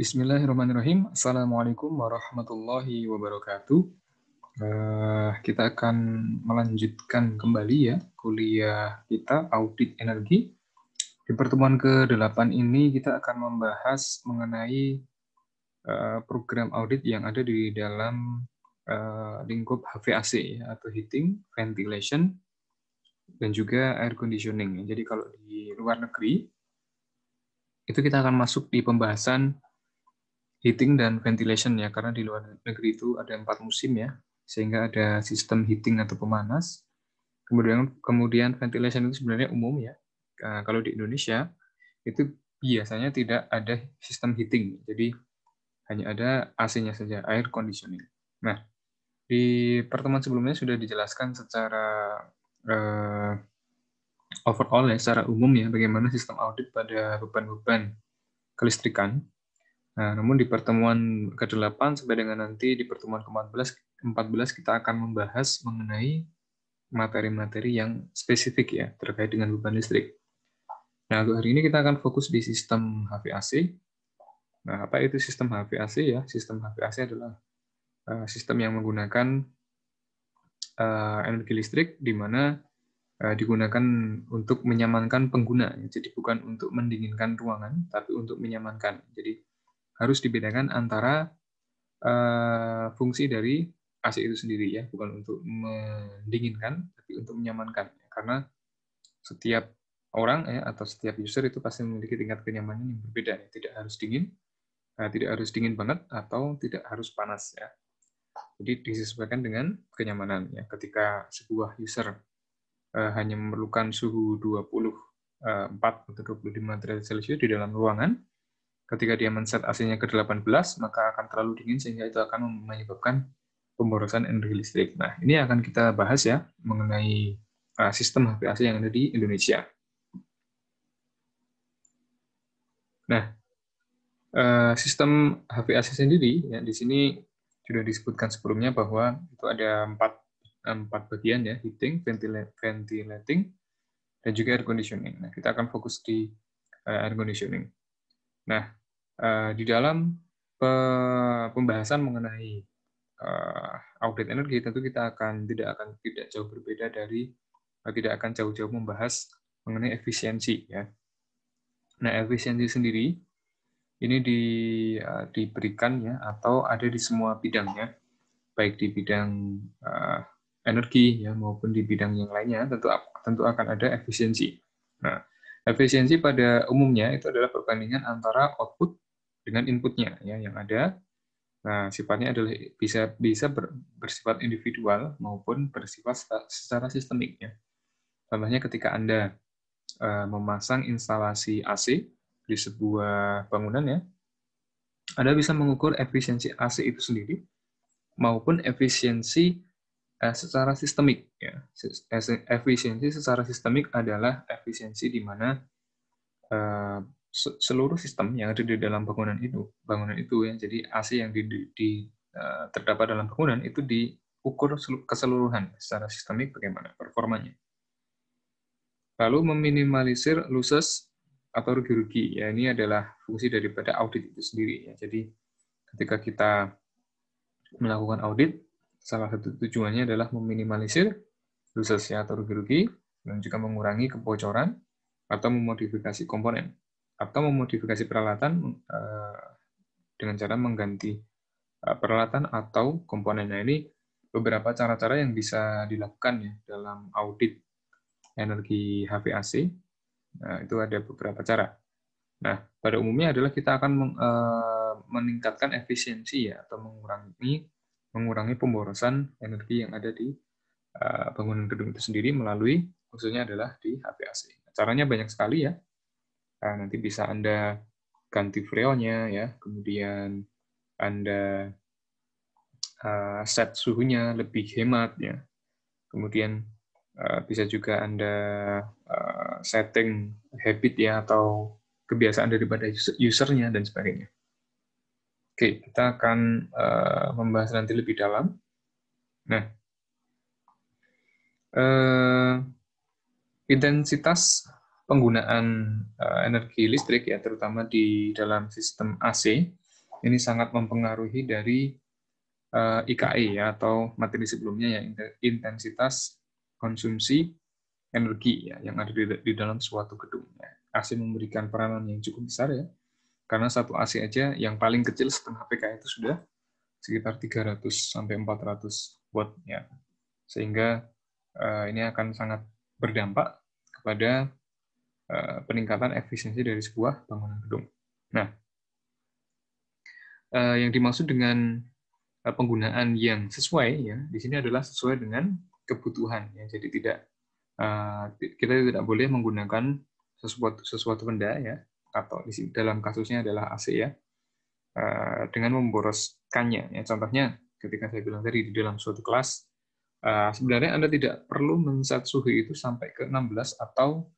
Bismillahirrahmanirrahim. Assalamualaikum warahmatullahi wabarakatuh. Uh, kita akan melanjutkan kembali ya kuliah kita audit energi. Di pertemuan ke-8 ini kita akan membahas mengenai uh, program audit yang ada di dalam uh, lingkup HVAC ya, atau heating, ventilation, dan juga air conditioning. Jadi kalau di luar negeri itu kita akan masuk di pembahasan heating dan ventilation ya karena di luar negeri itu ada empat musim ya sehingga ada sistem heating atau pemanas kemudian kemudian ventilation itu sebenarnya umum ya eh, kalau di Indonesia itu biasanya tidak ada sistem heating jadi hanya ada AC-nya saja air conditioning nah di pertemuan sebelumnya sudah dijelaskan secara eh, overall ya secara umum ya bagaimana sistem audit pada beban-beban kelistrikan Nah, namun di pertemuan ke-8 sampai dengan nanti di pertemuan ke-14 14 kita akan membahas mengenai materi-materi yang spesifik ya terkait dengan beban listrik. Nah, untuk hari ini kita akan fokus di sistem HVAC. Nah, apa itu sistem HVAC ya? Sistem HVAC adalah eh, sistem yang menggunakan eh, energi listrik di mana eh, digunakan untuk menyamankan pengguna. Jadi bukan untuk mendinginkan ruangan, tapi untuk menyamankan. Jadi harus dibedakan antara uh, fungsi dari AC itu sendiri ya, bukan untuk mendinginkan, tapi untuk menyamankan. Karena setiap orang ya atau setiap user itu pasti memiliki tingkat kenyamanan yang berbeda. Ya. Tidak harus dingin, eh, tidak harus dingin banget atau tidak harus panas ya. Jadi disesuaikan dengan kenyamanan ya. Ketika sebuah user uh, hanya memerlukan suhu 24 atau 25 derajat Celcius di dalam ruangan, Ketika dia men-set AC-nya ke 18, maka akan terlalu dingin sehingga itu akan menyebabkan pemborosan energi listrik. Nah, ini akan kita bahas ya mengenai uh, sistem HPAC yang ada di Indonesia. Nah, uh, sistem HPAC sendiri ya di sini sudah disebutkan sebelumnya bahwa itu ada empat empat bagian ya heating, ventilating, dan juga air conditioning. Nah, kita akan fokus di uh, air conditioning. Nah, Eh, di dalam pembahasan mengenai uh, audit energi tentu kita akan tidak akan tidak jauh berbeda dari eh, tidak akan jauh-jauh membahas mengenai efisiensi ya. Nah, efisiensi sendiri ini di, diberikan ya atau ada di semua bidangnya baik di bidang uh, energi ya maupun di bidang yang lainnya tentu tentu akan ada efisiensi. Nah, efisiensi pada umumnya itu adalah perbandingan antara output dengan inputnya ya yang ada. Nah, sifatnya adalah bisa bisa ber, bersifat individual maupun bersifat secara, sistemik ya. Contohnya ketika Anda uh, memasang instalasi AC di sebuah bangunan ya, Anda bisa mengukur efisiensi AC itu sendiri maupun efisiensi uh, secara sistemik ya. Efisiensi secara sistemik adalah efisiensi di mana uh, seluruh sistem yang ada di dalam bangunan itu, bangunan itu ya, jadi AC yang di, di, di eh, terdapat dalam bangunan itu diukur keseluruhan secara sistemik bagaimana performanya. Lalu meminimalisir losses atau rugi-rugi. Ya, ini adalah fungsi daripada audit itu sendiri. Ya. Jadi ketika kita melakukan audit, salah satu tujuannya adalah meminimalisir losses ya, atau rugi-rugi dan juga mengurangi kebocoran atau memodifikasi komponen atau memodifikasi peralatan eh, dengan cara mengganti eh, peralatan atau komponennya ini beberapa cara-cara yang bisa dilakukan ya dalam audit energi HVAC. Nah, itu ada beberapa cara. Nah, pada umumnya adalah kita akan eh, meningkatkan efisiensi ya atau mengurangi mengurangi pemborosan energi yang ada di bangunan gedung itu sendiri melalui khususnya adalah di HVAC. Nah, caranya banyak sekali ya uh, nanti bisa Anda ganti freonnya ya, kemudian Anda uh, set suhunya lebih hemat ya. Kemudian uh, bisa juga Anda uh, setting habit ya atau kebiasaan daripada usernya dan sebagainya. Oke, kita akan uh, membahas nanti lebih dalam. Nah, uh, intensitas penggunaan uh, energi listrik ya terutama di dalam sistem AC ini sangat mempengaruhi dari uh, eh, IKE ya atau materi sebelumnya ya intensitas konsumsi energi ya yang ada di, di dalam suatu gedung. AC ya. memberikan peranan yang cukup besar ya karena satu AC aja yang paling kecil setengah PK itu sudah sekitar 300 sampai 400 watt ya sehingga uh, ini akan sangat berdampak kepada Eh, peningkatan efisiensi dari sebuah bangunan gedung. Nah, eh, yang dimaksud dengan eh, penggunaan yang sesuai ya di sini adalah sesuai dengan kebutuhan ya. Jadi tidak kita tidak boleh menggunakan sesuatu sesuatu benda ya atau di dalam kasusnya adalah AC ya dengan memboroskannya ya contohnya ketika saya bilang tadi di dalam suatu kelas sebenarnya Anda tidak perlu mensat suhu itu sampai ke 16 atau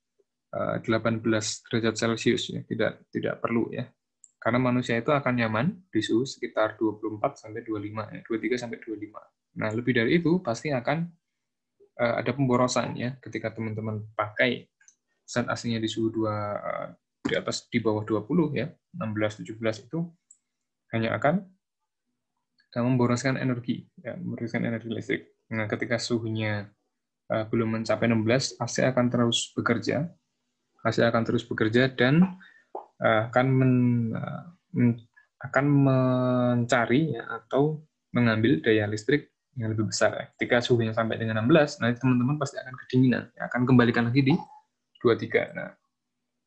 18 eh, derajat Celcius ya, tidak tidak perlu ya. Karena manusia itu akan nyaman di suhu sekitar 24 sampai 25 ya, 23 sampai 25. Nah, lebih dari itu pasti akan uh, ada pemborosan ya ketika teman-teman pakai zat aslinya di suhu 2 uh, eh, di atas di bawah 20 ya, 16 17 itu hanya akan uh, memboroskan energi ya, memboroskan energi listrik. Nah, ketika suhunya belum mencapai 16, AC akan terus bekerja masih akan terus bekerja dan eh, akan eh, men, akan mencari ya, atau mengambil daya listrik yang lebih besar. Ketika suhunya sampai dengan 16, nanti teman-teman pasti akan kedinginan, ya, akan kembalikan lagi di 23. Nah,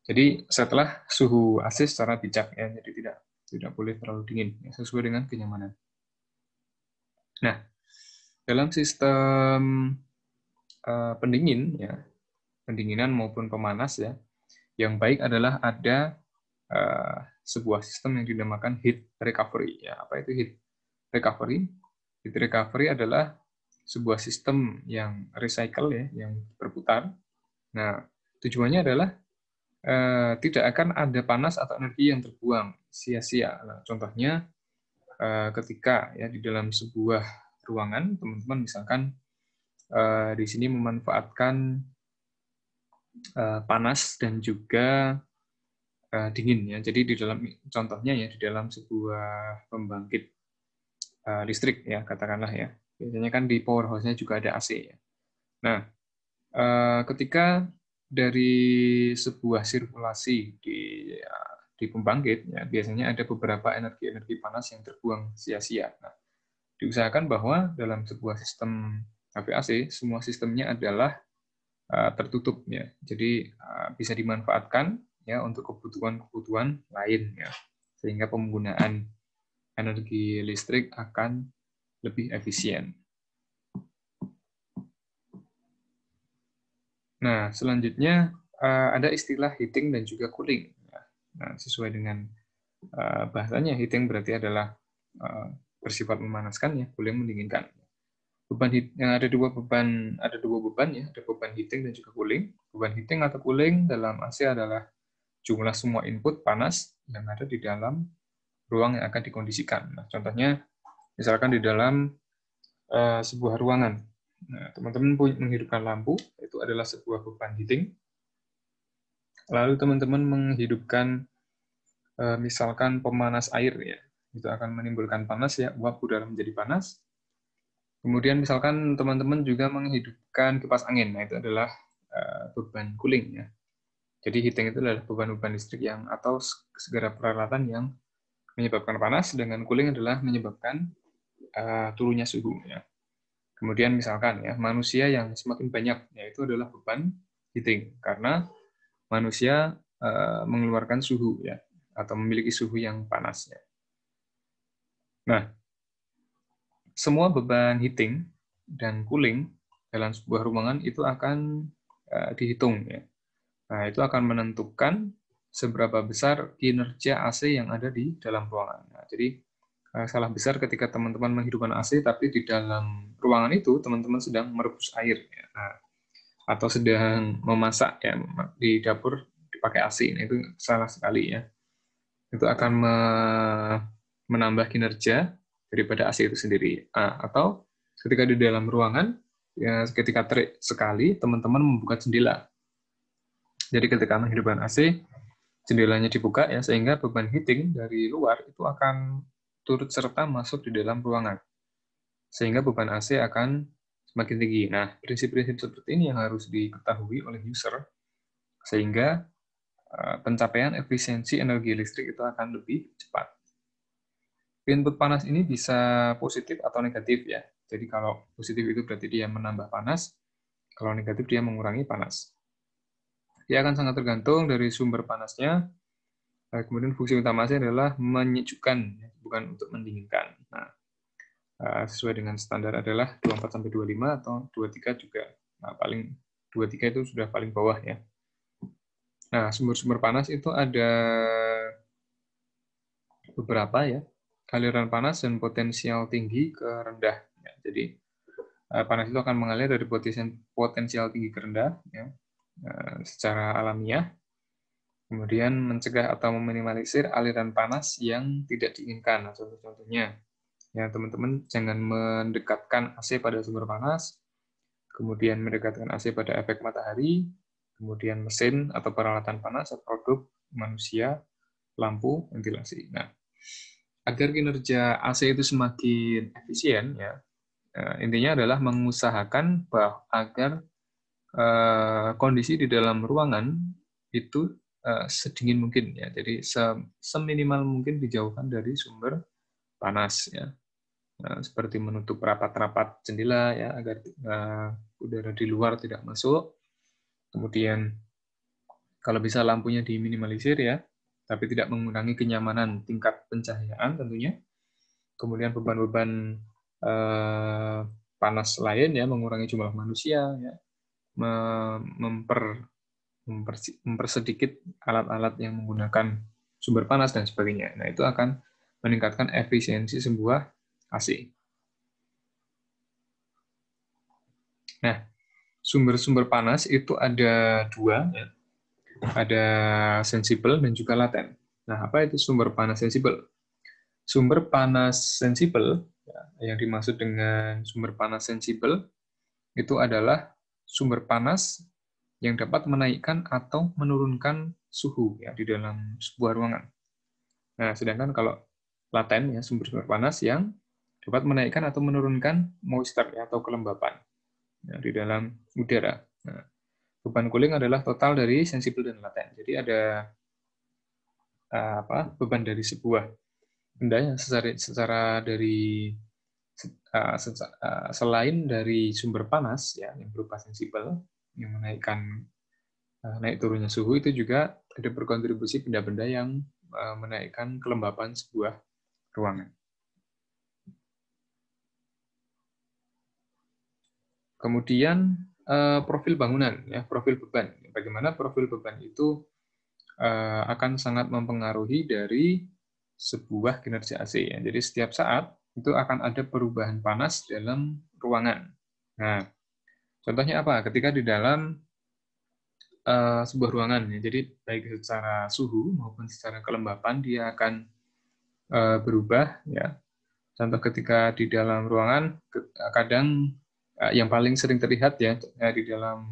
jadi setelah suhu AC secara bijak ya, jadi tidak tidak boleh terlalu dingin ya, sesuai dengan kenyamanan. Nah, dalam sistem uh, pendingin ya, pendinginan maupun pemanas ya, yang baik adalah ada uh, sebuah sistem yang dinamakan heat recovery. Ya, apa itu heat recovery? Heat recovery adalah sebuah sistem yang recycle ya, yang berputar. Nah, tujuannya adalah uh, tidak akan ada panas atau energi yang terbuang sia-sia. Nah, contohnya uh, ketika ya di dalam sebuah ruangan teman-teman misalkan uh, di sini memanfaatkan Eh, panas dan juga uh, dingin ya. Jadi di dalam contohnya ya di dalam sebuah pembangkit uh, listrik ya katakanlah ya. Biasanya kan di power powerhouse-nya juga ada AC ya. Nah, uh, ketika dari sebuah sirkulasi di ya, di pembangkit ya biasanya ada beberapa energi-energi panas yang terbuang sia-sia. Nah, diusahakan bahwa dalam sebuah sistem HVAC semua sistemnya adalah Eh, tertutup ya. Jadi eh, bisa dimanfaatkan ya untuk kebutuhan-kebutuhan lain ya. Sehingga penggunaan energi listrik akan lebih efisien. Nah, selanjutnya eh, ada istilah heating dan juga cooling. Ya. Nah, sesuai dengan bahasanya, heating berarti adalah bersifat memanaskan, ya, cooling mendinginkan beban yang ada dua beban ada dua beban ya ada beban heating dan juga cooling beban heating atau cooling dalam AC adalah jumlah semua input panas yang ada di dalam ruang yang akan dikondisikan nah contohnya misalkan di dalam uh, sebuah ruangan teman nah, teman-teman menghidupkan lampu itu adalah sebuah beban heating lalu teman-teman menghidupkan uh, misalkan pemanas air ya itu akan menimbulkan panas ya uap udara menjadi panas Kemudian misalkan teman-teman juga menghidupkan kipas angin, nah itu adalah eh, beban cooling ya. Jadi heating itu adalah beban-beban listrik yang atau segera peralatan yang menyebabkan panas, Dengan cooling adalah menyebabkan uh, turunnya suhu ya. Kemudian misalkan ya manusia yang semakin banyak yaitu adalah beban heating karena manusia uh, mengeluarkan suhu ya atau memiliki suhu yang panas ya. Nah, semua beban heating dan cooling dalam sebuah ruangan itu akan uh, dihitung ya. Nah, itu akan menentukan seberapa besar kinerja AC yang ada di dalam ruangan. Nah, jadi eh, salah besar ketika teman-teman menghidupkan AC tapi di dalam ruangan itu teman-teman sedang merebus air ya. Nah, atau sedang memasak ya di dapur dipakai AC nah, itu salah sekali ya. Itu akan me menambah kinerja daripada AC itu sendiri. Uh, atau ketika di dalam ruangan, ya, ketika terik sekali, teman-teman membuka jendela. Jadi ketika menghidupkan AC, jendelanya dibuka ya sehingga beban heating dari luar itu akan turut serta masuk di dalam ruangan. Sehingga beban AC akan semakin tinggi. Nah, prinsip-prinsip seperti ini yang harus diketahui oleh user sehingga eh, pencapaian efisiensi energi listrik itu akan lebih cepat. Input panas ini bisa positif atau negatif ya. Jadi kalau positif itu berarti dia menambah panas, kalau negatif dia mengurangi panas. Dia akan sangat tergantung dari sumber panasnya. Eh, kemudian fungsi utamanya adalah menyejukkan, ya, bukan untuk mendinginkan. Nah, eh, sesuai dengan standar adalah 24 sampai 25 atau 23 juga. Nah, paling 23 itu sudah paling bawah ya. Nah, sumber-sumber panas itu ada beberapa ya aliran panas dan potensial tinggi ke rendah. Ya, jadi eh, panas itu akan mengalir dari potensial tinggi ke rendah ya, eh, secara alamiah, kemudian mencegah atau meminimalisir aliran panas yang tidak diinginkan. Nah, contoh-contohnya, ya teman-teman jangan mendekatkan AC pada sumber panas, kemudian mendekatkan AC pada efek matahari, kemudian mesin atau peralatan panas atau produk manusia, lampu, ventilasi. Nah, agar kinerja AC itu semakin efisien ya eh, intinya adalah mengusahakan bahwa agar eh, kondisi di dalam ruangan itu eh, sedingin mungkin ya jadi seminimal mungkin dijauhkan dari sumber panas ya nah, seperti menutup rapat-rapat jendela ya agar udara di luar tidak masuk kemudian kalau bisa lampunya diminimalisir ya tapi tidak mengurangi kenyamanan tingkat pencahayaan tentunya. Kemudian beban-beban eh, panas lain ya mengurangi jumlah manusia ya. memper mempersedikit alat-alat yang menggunakan sumber panas dan sebagainya. Nah, itu akan meningkatkan efisiensi sebuah AC. Nah, sumber-sumber panas itu ada dua. Ya ada sensibel dan juga laten. Nah, apa itu sumber panas sensibel? Sumber panas sensibel, ya, yang dimaksud dengan sumber panas sensibel, itu adalah sumber panas yang dapat menaikkan atau menurunkan suhu ya di dalam sebuah ruangan. Nah, sedangkan kalau laten ya sumber-sumber panas yang dapat menaikkan atau menurunkan moisture ya, atau kelembapan ya, di dalam udara. Nah, beban cooling adalah total dari sensibel dan laten. Jadi ada eh, apa beban dari sebuah benda yang secara, secara dari eh, eh, selain dari sumber panas ya yang berupa sensibel yang menaikkan naik turunnya suhu itu juga ada berkontribusi benda-benda yang menaikkan kelembapan sebuah ruangan. Kemudian uh, profil bangunan, ya profil beban. Bagaimana profil beban itu uh, akan sangat mempengaruhi dari sebuah kinerja AC. Ya. Jadi setiap saat itu akan ada perubahan panas dalam ruangan. Nah, contohnya apa? Ketika di dalam uh, sebuah ruangan, ya. jadi baik secara suhu maupun secara kelembapan dia akan uh, berubah. Ya, contoh ketika di dalam ruangan kadang Eh, yang paling sering terlihat ya eh, di dalam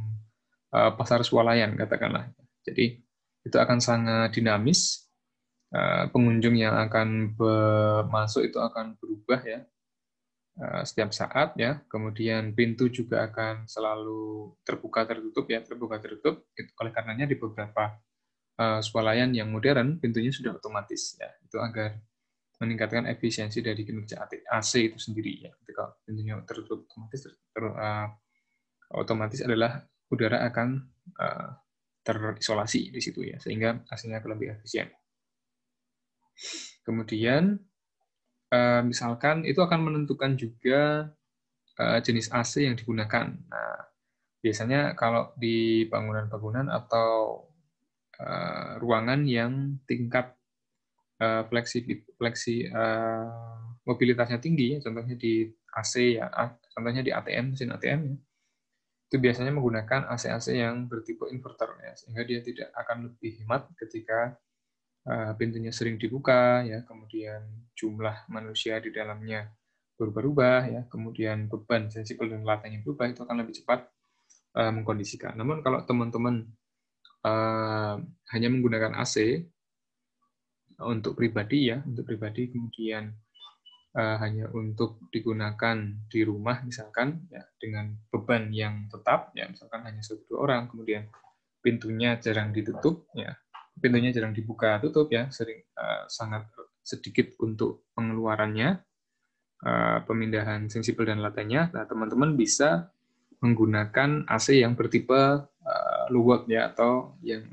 eh, pasar swalayan katakanlah. Jadi itu akan sangat dinamis. Pengunjung yang akan masuk itu akan berubah ya setiap saat ya. Kemudian pintu juga akan selalu terbuka tertutup ya, terbuka tertutup. Itu oleh karenanya di beberapa swalayan yang modern pintunya sudah otomatis ya. Itu agar meningkatkan efisiensi dari kinerja AC itu sendiri ya ketika tentunya tertutup otomatis ter, ter, uh, otomatis adalah udara akan uh, terisolasi di situ ya sehingga AC-nya akan lebih efisien kemudian uh, misalkan itu akan menentukan juga uh, jenis AC yang digunakan nah biasanya kalau di bangunan-bangunan atau uh, ruangan yang tingkat Eh, fleksi uh, mobilitasnya tinggi, contohnya di AC ya, contohnya di ATM ya. mesin ATM ya, itu biasanya menggunakan AC-AC yang bertipe inverter ya, sehingga dia tidak akan lebih hemat ketika uh, pintunya sering dibuka ya, kemudian jumlah manusia di dalamnya berubah-ubah ya, kemudian beban sensibel dan latanya berubah itu akan lebih cepat uh, mengkondisikan. Namun kalau teman-teman uh, hanya menggunakan AC untuk pribadi ya, untuk pribadi kemudian uh, hanya untuk digunakan di rumah misalkan ya dengan beban yang tetap ya misalkan hanya satu dua orang kemudian pintunya jarang ditutup ya pintunya jarang dibuka tutup ya sering uh, sangat sedikit untuk pengeluarannya uh, pemindahan sensibel dan latanya nah teman-teman bisa menggunakan AC yang bertipe uh, luwak ya atau yang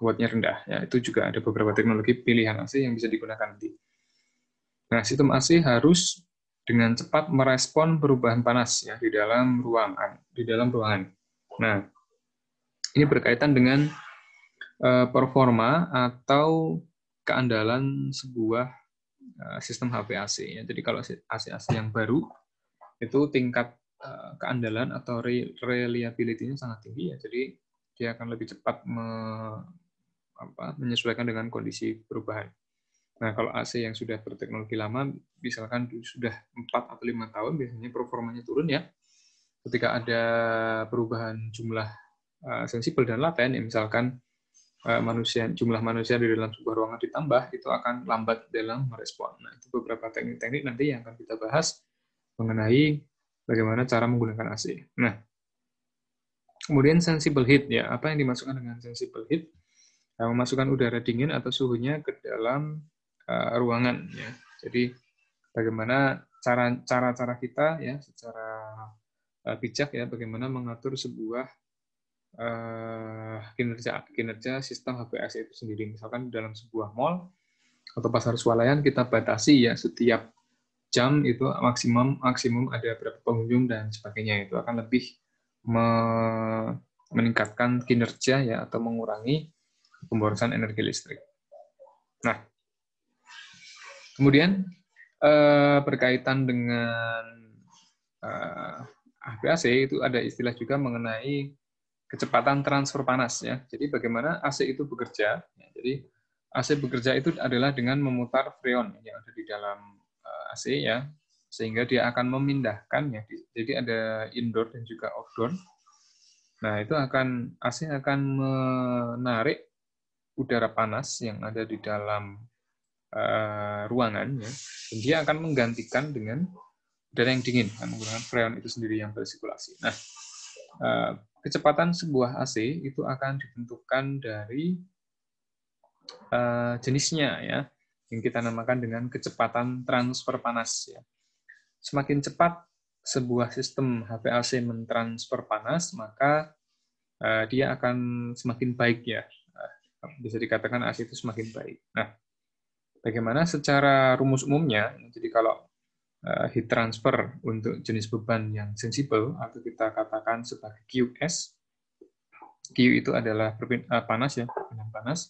kuatnya rendah. Ya, itu juga ada beberapa teknologi pilihan AC yang bisa digunakan nanti. Nah, sistem AC harus dengan cepat merespon perubahan panas ya di dalam ruangan, di dalam ruangan. Nah, ini berkaitan dengan uh, performa atau keandalan sebuah uh, sistem HVAC. Ya. Jadi kalau AC-AC yang baru itu tingkat eh, keandalan atau reliability-nya sangat tinggi ya. Jadi dia akan lebih cepat apa menyesuaikan dengan kondisi perubahan. Nah, kalau AC yang sudah berteknologi lama, misalkan sudah 4 atau 5 tahun, biasanya performanya turun ya. Ketika ada perubahan jumlah uh, sensibel dan laten, ya misalkan eh, manusia jumlah manusia di dalam sebuah ruangan ditambah, itu akan lambat dalam merespon. Nah, itu beberapa teknik-teknik nanti yang akan kita bahas mengenai bagaimana cara menggunakan AC. Nah, kemudian sensible heat ya, apa yang dimasukkan dengan sensible heat? uh, memasukkan udara dingin atau suhunya ke dalam uh, ruangan ya. Jadi bagaimana cara cara kita ya secara uh, bijak ya bagaimana mengatur sebuah eh, kinerja kinerja sistem HBS itu sendiri. Misalkan dalam sebuah mall atau pasar swalayan kita batasi ya setiap jam itu maksimum maksimum ada berapa pengunjung dan sebagainya itu akan lebih meningkatkan kinerja ya atau mengurangi pemborosan energi listrik. Nah, kemudian eh, berkaitan dengan eh, AC itu ada istilah juga mengenai kecepatan transfer panas ya. Jadi bagaimana AC itu bekerja? Ya. jadi AC bekerja itu adalah dengan memutar freon yang ada di dalam eh, AC ya, sehingga dia akan memindahkan ya. Jadi ada indoor dan juga outdoor. Nah, itu akan AC akan menarik udara panas yang ada di dalam uh, ruangan, ya, dan dia akan menggantikan dengan udara yang dingin, kan, menggunakan freon itu sendiri yang bersirkulasi. Nah, uh, kecepatan sebuah AC itu akan ditentukan dari uh, jenisnya, ya, yang kita namakan dengan kecepatan transfer panas. Ya. Semakin cepat sebuah sistem HVAC mentransfer panas, maka dia akan semakin baik ya bisa dikatakan ASI itu semakin baik. Nah, bagaimana secara rumus umumnya, jadi kalau eh, heat transfer untuk jenis beban yang sensibel, atau kita katakan sebagai QS, Q itu adalah eh, panas ya, perpindahan panas.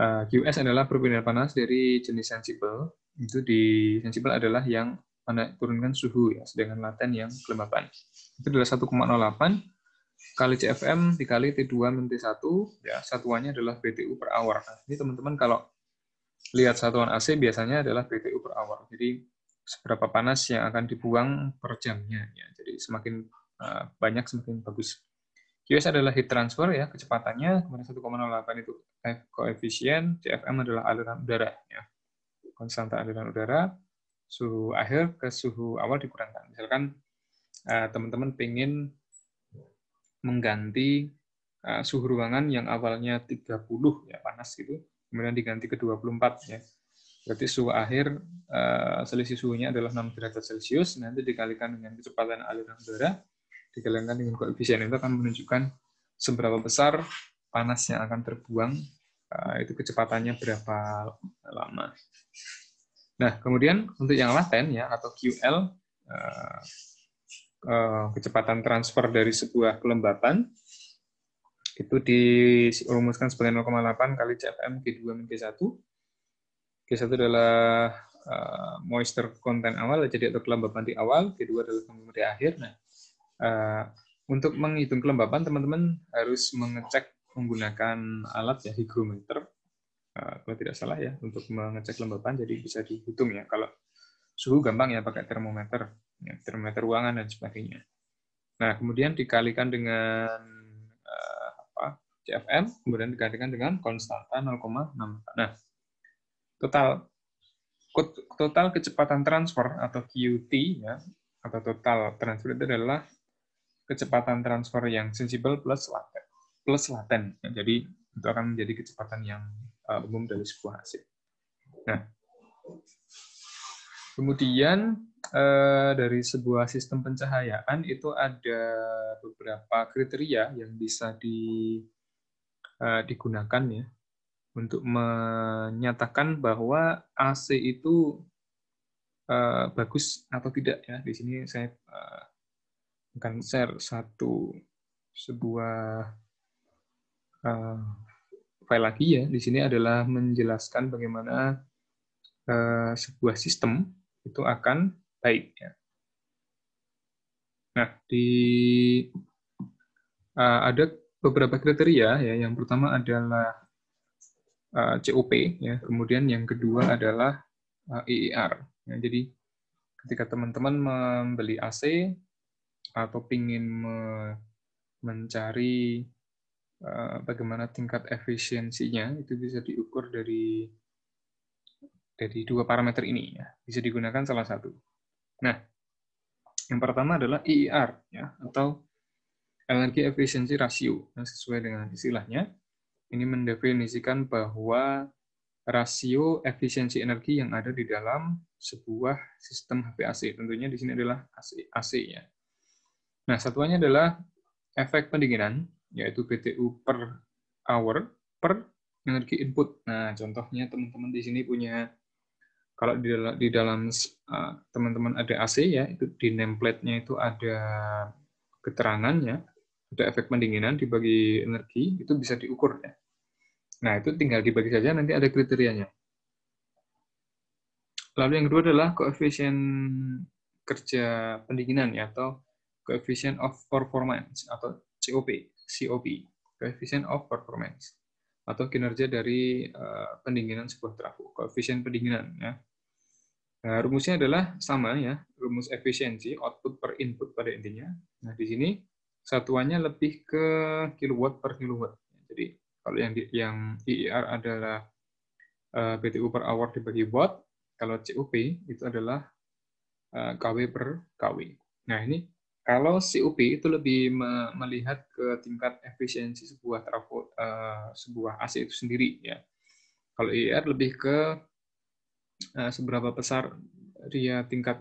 Eh, QS adalah perpindahan panas dari jenis sensibel. Itu di sensibel adalah yang menurunkan suhu ya, sedangkan laten yang kelembapan. Itu adalah 1,08 kali CFM dikali T2 min T1, ya, satuannya adalah BTU per hour. Nah, ini teman-teman kalau lihat satuan AC biasanya adalah BTU per hour. Jadi seberapa panas yang akan dibuang per jamnya. Ya. Jadi semakin eh, banyak semakin bagus. QS adalah heat transfer ya kecepatannya, kemudian 1,08 itu koefisien, CFM adalah aliran udara ya. Konstanta aliran udara, suhu akhir ke suhu awal dikurangkan. Misalkan eh, teman-teman uh, pengen mengganti eh, suhu ruangan yang awalnya 30 ya panas gitu, kemudian diganti ke 24 ya. Berarti suhu akhir eh, selisih suhunya adalah 6 derajat Celcius, nanti dikalikan dengan kecepatan aliran udara, dikalikan dengan koefisien itu akan menunjukkan seberapa besar panas yang akan terbuang, eh, itu kecepatannya berapa lama. Nah, kemudian untuk yang laten ya atau QL Eh, kecepatan transfer dari sebuah kelembapan itu dirumuskan sebagai 0,8 kali CFM G2 min G1. G1 adalah eh, moisture content awal, jadi atau kelembapan di awal, G2 adalah kelembapan di akhir. Nah, eh, untuk menghitung kelembapan, teman-teman harus mengecek menggunakan alat ya hygrometer, kalau tidak salah ya, untuk mengecek kelembapan, jadi bisa dihitung ya. Kalau suhu gampang ya pakai termometer, ya, termometer ruangan dan sebagainya. Nah, kemudian dikalikan dengan uh, apa, CFM, kemudian dikalikan dengan konstanta 0,6. Nah, total total kecepatan transfer atau QT ya, atau total transfer itu adalah kecepatan transfer yang sensibel plus laten. Plus laten. Ya, jadi itu akan menjadi kecepatan yang eh, umum dari sebuah hasil. Nah, Kemudian eh, dari sebuah sistem pencahayaan itu ada beberapa kriteria yang bisa di, eh, digunakan ya untuk menyatakan bahwa AC itu eh, bagus atau tidak ya. Di sini saya eh, akan share satu sebuah eh, file lagi ya. Di sini adalah menjelaskan bagaimana eh, sebuah sistem itu akan baik. Ya. Nah, di uh, ada beberapa kriteria ya. Yang pertama adalah uh, eh, COP, ya. Kemudian yang kedua adalah uh, eh, EER. Ya, jadi ketika teman-teman membeli AC atau ingin me mencari uh, bagaimana tingkat efisiensinya itu bisa diukur dari dari dua parameter ini ya bisa digunakan salah satu. Nah, yang pertama adalah IER ya atau Energy Efficiency Ratio yang nah, sesuai dengan istilahnya ini mendefinisikan bahwa rasio efisiensi energi yang ada di dalam sebuah sistem HVAC. tentunya di sini adalah AC, AC ya. Nah satuannya adalah efek pendinginan yaitu BTU per hour per energi input. Nah contohnya teman-teman di sini punya kalau di dalam, di dalam uh, teman-teman ada AC ya, itu di nameplate-nya itu ada keterangannya, ada efek pendinginan dibagi energi, itu bisa diukur ya. Nah, itu tinggal dibagi saja nanti ada kriterianya. Lalu yang kedua adalah koefisien kerja pendinginan ya atau koefisien of performance atau COP, COP, koefisien of performance atau kinerja dari uh, pendinginan sebuah trafo, koefisien pendinginan ya. Nah, rumusnya adalah sama ya, rumus efisiensi, output per input pada intinya. Nah, di sini satuannya lebih ke kilowatt per kilowatt. Jadi kalau yang di, yang IER e adalah uh, eh, BTU per hour dibagi watt, kalau CUP itu adalah uh, eh, KW per KW. Nah, ini kalau CUP itu lebih melihat ke tingkat efisiensi sebuah trafo, eh, sebuah AC itu sendiri ya. Kalau IER e lebih ke Eh, seberapa besar dia tingkat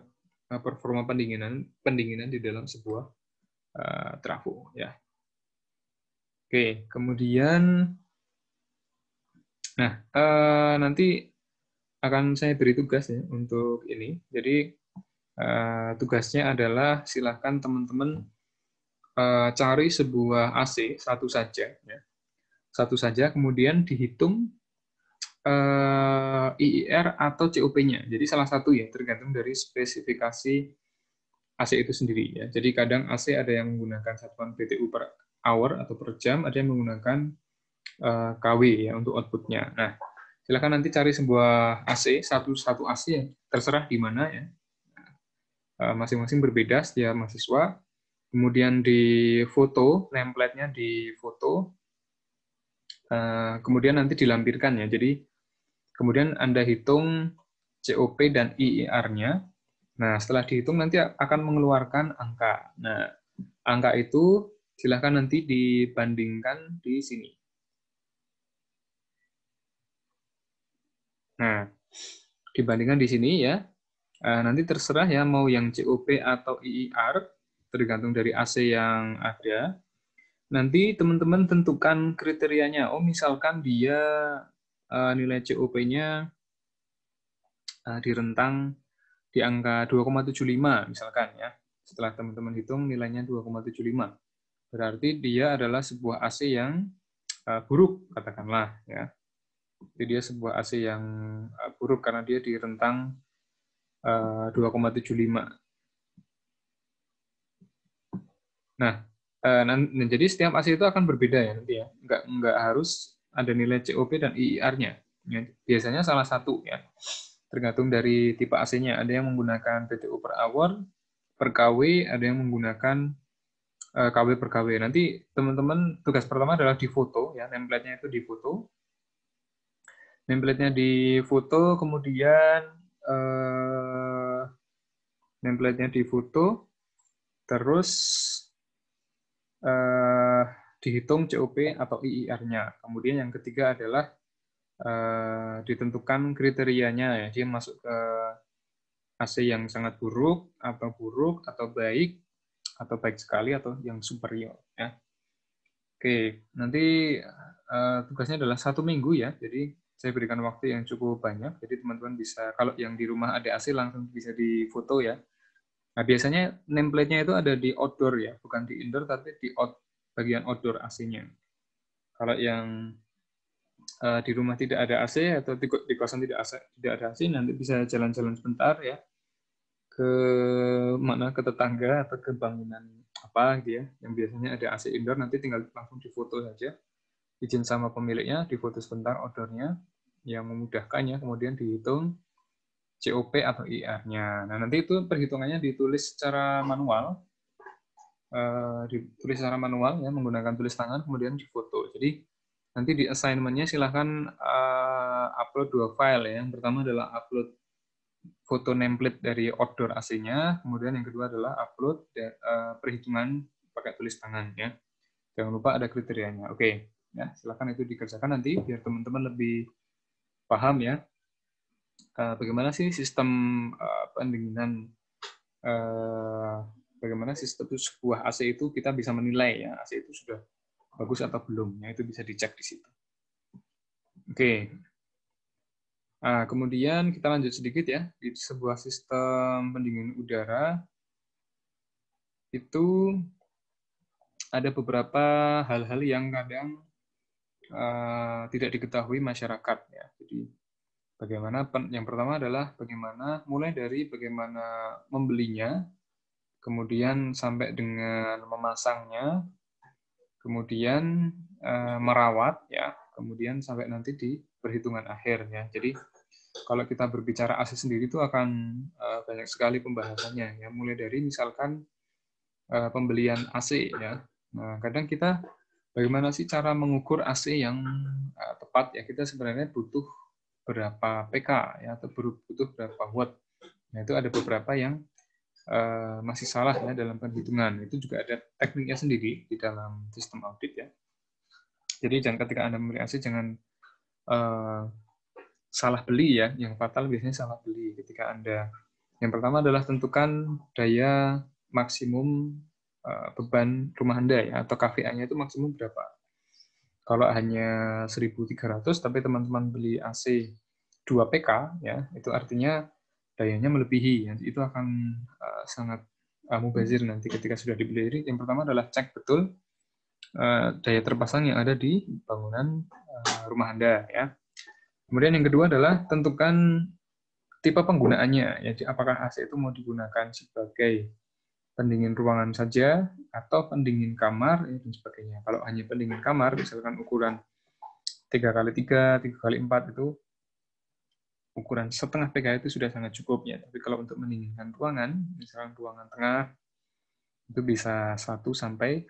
eh, performa pendinginan pendinginan di dalam sebuah uh, eh, trafo ya. Oke, kemudian nah uh, nanti akan saya beri tugas ya untuk ini. Jadi uh, tugasnya adalah silahkan teman-teman uh, cari sebuah AC satu saja ya. Satu saja kemudian dihitung uh, eh, IIR atau COP-nya. Jadi salah satu ya, tergantung dari spesifikasi AC itu sendiri ya. Jadi kadang AC ada yang menggunakan satuan BTU per hour atau per jam, ada yang menggunakan uh, eh, KW ya untuk outputnya. Nah, silakan nanti cari sebuah AC satu satu AC ya, terserah di mana ya. Eh, masing-masing uh, berbeda setiap mahasiswa. Kemudian di foto, nameplate-nya di foto. kemudian nanti dilampirkan ya. Jadi Kemudian Anda hitung COP dan IIR-nya. E nah, setelah dihitung nanti akan mengeluarkan angka. Nah, angka itu silahkan nanti dibandingkan di sini. Nah, dibandingkan di sini ya. Eh, nanti terserah ya mau yang COP atau IIR, e tergantung dari AC yang ada. Nanti teman-teman tentukan kriterianya. Oh, misalkan dia uh, nilai COP-nya uh, eh, di rentang di angka 2,75 misalkan ya. Setelah teman-teman hitung nilainya 2,75. Berarti dia adalah sebuah AC yang uh, buruk katakanlah ya. Jadi dia sebuah AC yang uh, buruk karena dia di rentang uh, 2,75. Nah, jadi setiap AC itu akan berbeda ya nanti ya. Enggak enggak harus ada nilai COP dan IIR-nya. E ya, biasanya salah satu ya, tergantung dari tipe AC-nya. Ada yang menggunakan PTU per hour, per KW, ada yang menggunakan uh, eh, KW per KW. Nanti teman-teman tugas pertama adalah di foto, ya, template-nya itu di foto. Template-nya di foto, kemudian uh, template-nya di foto, terus uh, dihitung COP atau IIR-nya. Kemudian yang ketiga adalah uh, ditentukan kriterianya ya, dia masuk ke AC yang sangat buruk atau buruk atau baik atau baik sekali atau yang superior ya. Oke, nanti uh, tugasnya adalah satu minggu ya, jadi saya berikan waktu yang cukup banyak, jadi teman-teman bisa kalau yang di rumah ada AC langsung bisa difoto ya. Nah biasanya nameplate-nya itu ada di outdoor ya, bukan di indoor tapi di out bagian outdoor AC-nya. Kalau yang uh, di rumah tidak ada AC atau di, di kosan tidak AC, tidak ada AC, nanti bisa jalan-jalan sebentar ya ke mana ke tetangga atau ke bangunan apa gitu ya yang biasanya ada AC indoor nanti tinggal langsung difoto saja izin sama pemiliknya difoto sebentar outdoornya yang memudahkannya kemudian dihitung COP atau IR-nya. Nah nanti itu perhitungannya ditulis secara manual Eh, ditulis secara manual ya menggunakan tulis tangan kemudian difoto. Jadi nanti di assignmentnya silahkan uh, upload dua file ya. Yang pertama adalah upload foto template dari outdoor AC-nya, kemudian yang kedua adalah upload da, uh, perhitungan pakai tulis tangan ya. Jangan lupa ada kriterianya. Oke, okay. ya silahkan itu dikerjakan nanti biar teman-teman lebih paham ya. Uh, bagaimana sih sistem uh, pendinginan bagaimana sistem sebuah AC itu kita bisa menilai ya AC itu sudah bagus atau belum ya itu bisa dicek di situ oke okay. nah, kemudian kita lanjut sedikit ya di sebuah sistem pendingin udara itu ada beberapa hal-hal yang kadang uh, tidak diketahui masyarakat ya jadi bagaimana yang pertama adalah bagaimana mulai dari bagaimana membelinya kemudian sampai dengan memasangnya, kemudian eh, merawat ya, kemudian sampai nanti di perhitungan akhir ya. Jadi kalau kita berbicara AC sendiri itu akan eh, banyak sekali pembahasannya ya, mulai dari misalkan eh, pembelian AC ya. Nah, kadang kita bagaimana sih cara mengukur AC yang eh, tepat ya? Kita sebenarnya butuh berapa PK ya atau butuh berapa watt. Nah, itu ada beberapa yang Eh, masih salah ya dalam perhitungan. Itu juga ada tekniknya sendiri di dalam sistem audit ya. Jadi jangan ketika Anda membeli AC jangan uh, salah beli ya. Yang fatal biasanya salah beli ketika Anda yang pertama adalah tentukan daya maksimum uh, beban rumah Anda ya atau KVA-nya itu maksimum berapa. Kalau hanya 1.300 tapi teman-teman beli AC 2 PK ya, itu artinya dayanya melebihi. Nanti ya. itu akan uh, sangat uh, mubazir nanti ketika sudah dibeli. Yang pertama adalah cek betul uh, daya terpasang yang ada di bangunan uh, rumah Anda ya. Kemudian yang kedua adalah tentukan tipe penggunaannya. Jadi ya. apakah AC itu mau digunakan sebagai pendingin ruangan saja atau pendingin kamar ya, dan sebagainya. Kalau hanya pendingin kamar, misalkan ukuran 3 kali 3 3 kali 4 itu ukuran setengah PK itu sudah sangat cukup ya. Tapi kalau untuk mendinginkan ruangan, misalnya ruangan tengah itu bisa 1 sampai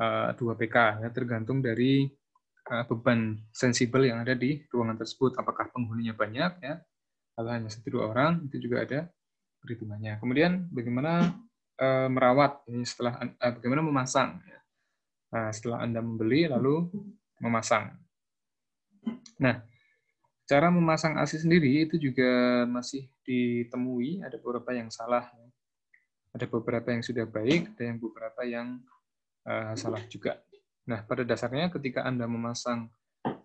uh, 2 PK ya, tergantung dari eh, beban sensibel yang ada di ruangan tersebut. Apakah penghuninya banyak ya, atau hanya satu dua orang itu juga ada perhitungannya. Kemudian bagaimana eh, merawat ini setelah uh, bagaimana memasang ya. Nah, setelah Anda membeli lalu memasang. Nah, Cara memasang AC sendiri itu juga masih ditemui, ada beberapa yang salah. Ya. Ada beberapa yang sudah baik, ada yang beberapa yang uh, salah juga. Nah, pada dasarnya ketika Anda memasang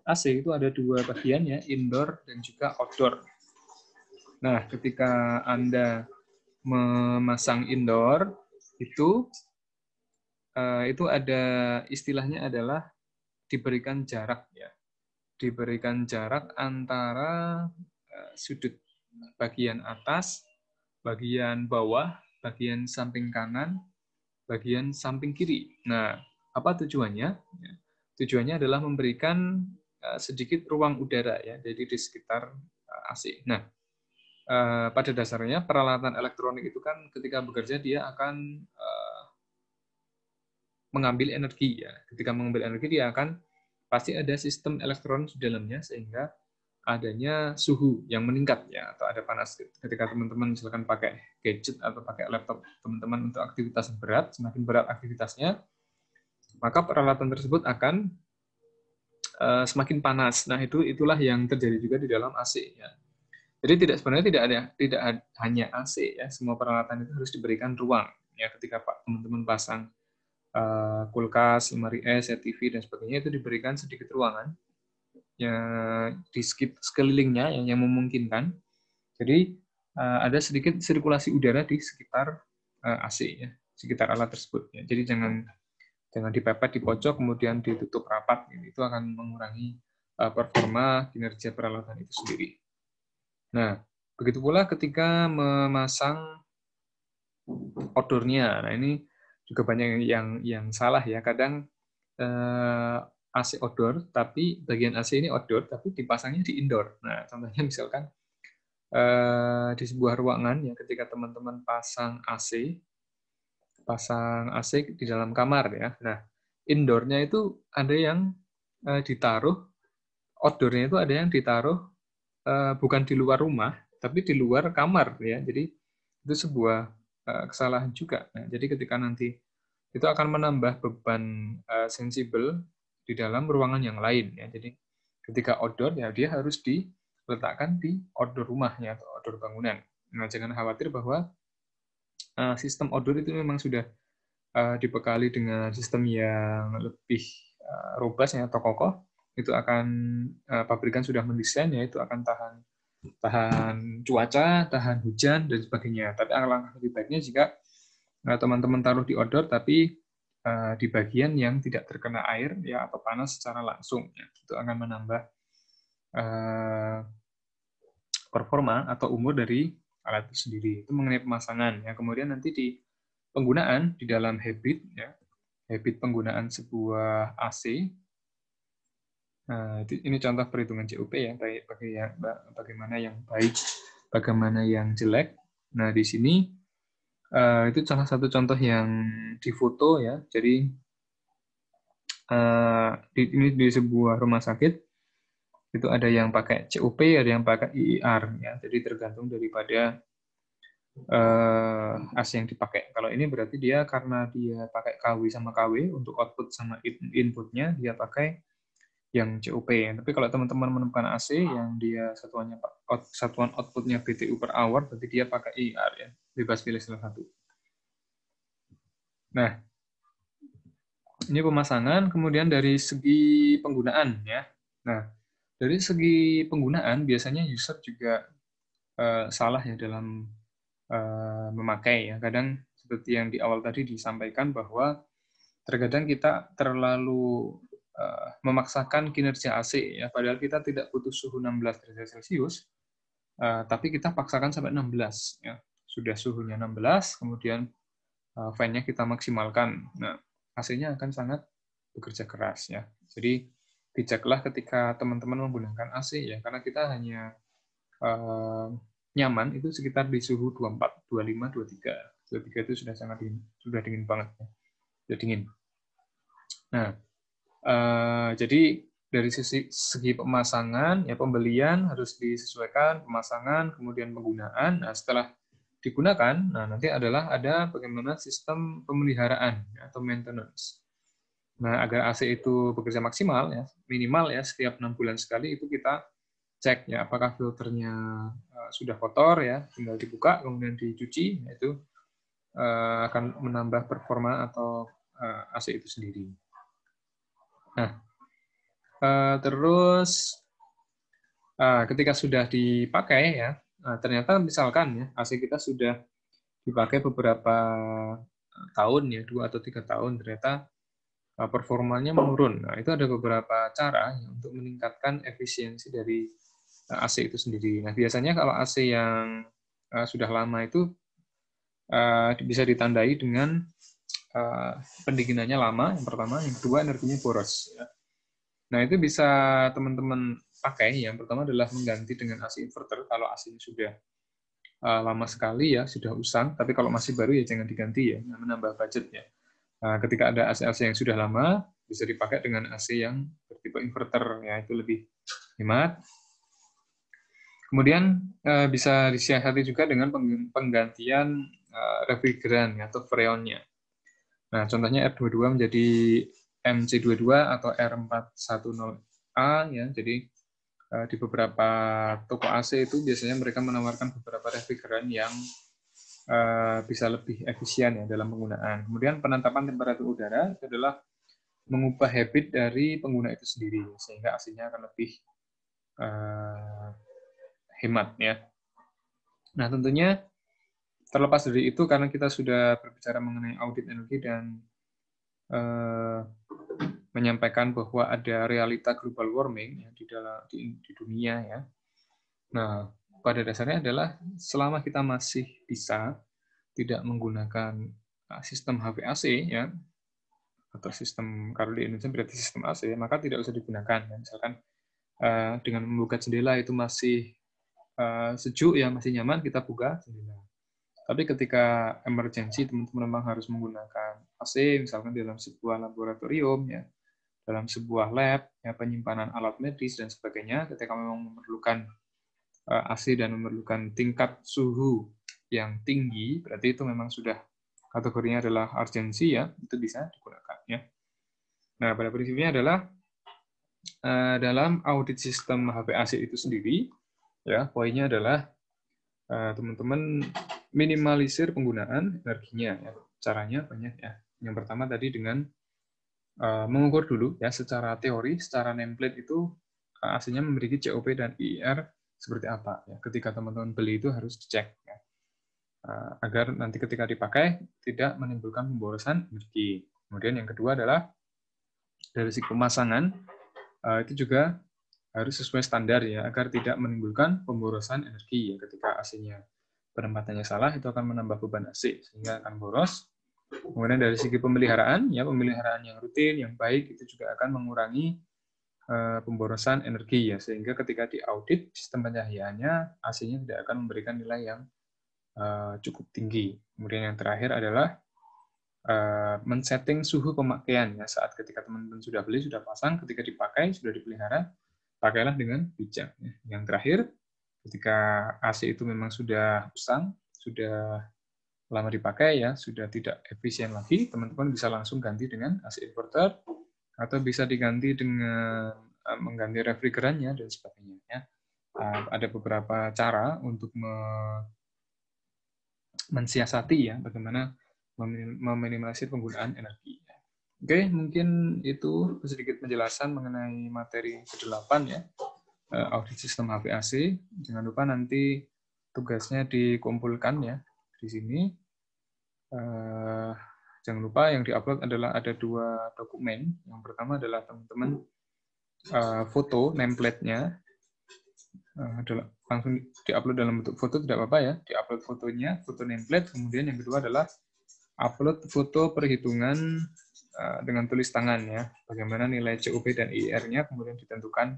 AC itu ada dua bagian ya, indoor dan juga outdoor. Nah, ketika Anda memasang indoor itu uh, itu ada istilahnya adalah diberikan jarak ya diberikan jarak antara eh, sudut bagian atas, bagian bawah, bagian samping kanan, bagian samping kiri. Nah, apa tujuannya? Ya, tujuannya adalah memberikan eh, sedikit ruang udara ya, jadi di sekitar eh, AC. Nah, pada dasarnya peralatan elektronik itu kan ketika bekerja dia akan mengambil energi ya. Ketika mengambil energi dia akan pasti ada sistem elektron di dalamnya sehingga adanya suhu yang meningkat ya atau ada panas ketika teman-teman misalkan pakai gadget atau pakai laptop teman-teman untuk aktivitas berat semakin berat aktivitasnya maka peralatan tersebut akan eh, semakin panas nah itu itulah yang terjadi juga di dalam AC ya jadi tidak sebenarnya tidak ada tidak hanya AC ya semua peralatan itu harus diberikan ruang ya ketika pak teman-teman pasang Eh, kulkas, lemari es, ya, TV dan sebagainya itu diberikan sedikit ruangan yang di sekelilingnya ya, yang, memungkinkan. Jadi eh, ada sedikit sirkulasi udara di sekitar eh, AC ya, sekitar alat tersebut. Ya. Jadi jangan jangan dipepet di pojok kemudian ditutup rapat ini itu akan mengurangi performa kinerja peralatan itu sendiri. Nah, begitu pula ketika memasang outdoornya. Nah, ini juga banyak yang yang salah ya. Kadang eh, AC outdoor, tapi bagian AC ini outdoor, tapi dipasangnya di indoor. Nah, contohnya misalkan eh, di sebuah ruangan ya ketika teman-teman pasang AC, pasang AC di dalam kamar ya. Nah, indoornya itu ada yang eh, ditaruh, outdoornya itu ada yang ditaruh eh, bukan di luar rumah, tapi di luar kamar ya. Jadi itu sebuah Eh, kesalahan juga. Nah, jadi ketika nanti itu akan menambah beban eh, sensibel di dalam ruangan yang lain ya. Jadi ketika outdoor ya dia harus diletakkan di outdoor rumahnya atau outdoor bangunan. Nah, jangan khawatir bahwa eh, sistem outdoor itu memang sudah dibekali dengan sistem yang lebih robust ya atau kokoh. Itu akan pabrikan sudah mendesain ya itu akan tahan tahan cuaca, tahan hujan dan sebagainya. Tapi alangkah lebih baiknya jika eh, teman-teman taruh di outdoor tapi eh, di bagian yang tidak terkena air ya atau panas secara langsung ya. Itu akan menambah eh, performa atau umur dari alat itu sendiri. Itu mengenai pemasangan. Ya, kemudian nanti di penggunaan di dalam habit ya. Habit penggunaan sebuah AC Nah, ini contoh perhitungan CUP ya, baik bagaimana yang baik, bagaimana yang jelek. Nah, di sini eh, itu salah satu contoh yang difoto ya. Jadi eh, ini di sebuah rumah sakit itu ada yang pakai CUP, ada yang pakai IIR ya. Jadi tergantung daripada uh, AS yang dipakai. Kalau ini berarti dia karena dia pakai KW sama KW untuk output sama inputnya, dia pakai yang COP Tapi kalau teman-teman menemukan AC yang dia satuannya satuan outputnya BTU per hour, berarti dia pakai IR e ya, bebas pilih salah satu. Nah, ini pemasangan. Kemudian dari segi penggunaan ya. Nah, dari segi penggunaan biasanya user juga uh, salah ya dalam uh, memakai ya. Kadang seperti yang di awal tadi disampaikan bahwa terkadang kita terlalu Eh, memaksakan kinerja AC ya padahal kita tidak butuh suhu 16 derajat Celcius eh, tapi kita paksakan sampai 16 ya. Sudah suhunya 16 kemudian uh, fan-nya kita maksimalkan. Nah, AC-nya akan sangat bekerja keras ya. Jadi bijaklah ketika teman-teman menggunakan AC ya karena kita hanya nyaman itu sekitar di suhu 24, 25, 23. 23 itu sudah sangat dingin, sudah dingin banget ya. Sudah dingin. Nah, Eh, jadi dari sisi segi pemasangan ya pembelian harus disesuaikan pemasangan kemudian penggunaan nah setelah digunakan nah nanti adalah ada bagaimana sistem pemeliharaan ya, atau maintenance nah agar AC itu bekerja maksimal ya minimal ya setiap enam bulan sekali itu kita cek ya apakah filternya eh, sudah kotor ya tinggal dibuka kemudian dicuci itu eh, akan menambah performa atau AC itu sendiri. Nah, uh, terus uh, ketika sudah dipakai ya, uh, ternyata misalkan ya AC kita sudah dipakai beberapa eh, tahun ya dua atau tiga tahun ternyata performanya menurun. Nah, itu ada beberapa cara ya untuk meningkatkan efisiensi dari AC itu sendiri. Nah, biasanya kalau AC yang sudah lama itu bisa ditandai dengan Eh, pendinginannya lama, yang pertama. Yang kedua, energinya boros. Ya. Nah, itu bisa teman-teman pakai. Yang pertama adalah mengganti dengan AC inverter kalau AC-nya sudah eh, lama sekali ya, sudah usang. Tapi kalau masih baru ya jangan diganti ya, menambah budgetnya. Nah, ketika ada AC-AC yang sudah lama, bisa dipakai dengan AC yang bertipe inverter ya, itu lebih hemat. Kemudian eh, bisa disiasati juga dengan penggantian refrigeran ya, atau freonnya. Nah, contohnya R22 menjadi MC22 atau R410A ya. Jadi eh, di beberapa toko AC itu biasanya mereka menawarkan beberapa refrigeran yang eh, bisa lebih efisien ya dalam penggunaan. Kemudian penetapan temperatur udara adalah mengubah habit dari pengguna itu sendiri sehingga ac akan lebih uh, hemat ya. Nah tentunya terlepas dari itu karena kita sudah berbicara mengenai audit energi dan uh, menyampaikan bahwa ada realita global warming ya, di dalam di, di dunia ya. Nah, pada dasarnya adalah selama kita masih bisa tidak menggunakan eh, sistem HVAC ya atau sistem kalau di Indonesia berarti sistem AC maka tidak usah digunakan ya. misalkan uh, dengan membuka jendela itu masih uh, sejuk ya masih nyaman kita buka jendela tapi ketika emergency teman-teman memang harus menggunakan AC, misalkan dalam sebuah laboratorium, ya, dalam sebuah lab, ya, penyimpanan alat medis dan sebagainya, ketika memang memerlukan eh, AC dan memerlukan tingkat suhu yang tinggi, berarti itu memang sudah kategorinya adalah urgensi ya, itu bisa digunakan ya. Nah, pada prinsipnya adalah eh, dalam audit sistem HPAC itu sendiri, ya poinnya adalah eh, teman-teman minimalisir penggunaan energinya. Ya. Caranya banyak ya. Yang pertama tadi dengan uh, mengukur dulu ya secara teori, secara template itu uh, eh, aslinya memiliki COP dan IR seperti apa. Ya. Ketika teman-teman beli itu harus dicek ya. uh, agar nanti ketika dipakai tidak menimbulkan pemborosan energi. Kemudian yang kedua adalah dari segi pemasangan uh, itu juga harus sesuai standar ya agar tidak menimbulkan pemborosan energi ya ketika aslinya penempatannya salah itu akan menambah beban AC sehingga akan boros. Kemudian dari segi pemeliharaan, ya pemeliharaan yang rutin, yang baik itu juga akan mengurangi uh, pemborosan energi ya sehingga ketika diaudit sistem pencahayaannya AC-nya tidak akan memberikan nilai yang uh, cukup tinggi. Kemudian yang terakhir adalah uh, men-setting suhu pemakaian ya saat ketika teman-teman sudah beli, sudah pasang, ketika dipakai, sudah dipelihara, pakailah dengan bijak. Ya. Yang terakhir ketika AC itu memang sudah usang, sudah lama dipakai ya, sudah tidak efisien lagi, teman-teman bisa langsung ganti dengan AC inverter atau bisa diganti dengan e, mengganti refrigerannya dan sebagainya ya. E, ada beberapa cara untuk me mensiasati ya bagaimana meminimalisir penggunaan energi. Oke, mungkin itu sedikit penjelasan mengenai materi ke-8 ya. Eh, audit sistem HVAC. Jangan lupa nanti tugasnya dikumpulkan ya di sini. Eh, jangan lupa yang diupload adalah ada dua dokumen. Yang pertama adalah teman-teman eh, foto nameplate-nya adalah langsung diupload dalam bentuk foto tidak apa-apa ya. Diupload fotonya, foto nameplate. Kemudian yang kedua adalah upload foto perhitungan dengan tulis tangan ya. Bagaimana nilai CUP dan IR-nya kemudian ditentukan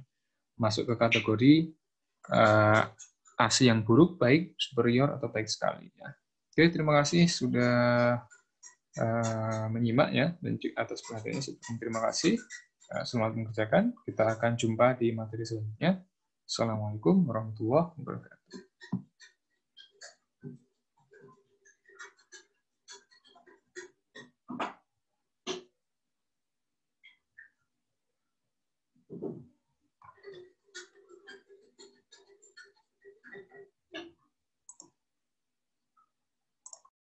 masuk ke kategori uh, eh, ASI yang buruk, baik, superior, atau baik sekali. Ya. Oke, terima kasih sudah uh, menyimak ya, dan atas perhatiannya terima kasih. Uh, selamat mengerjakan. Kita akan jumpa di materi selanjutnya. Assalamualaikum warahmatullahi wabarakatuh.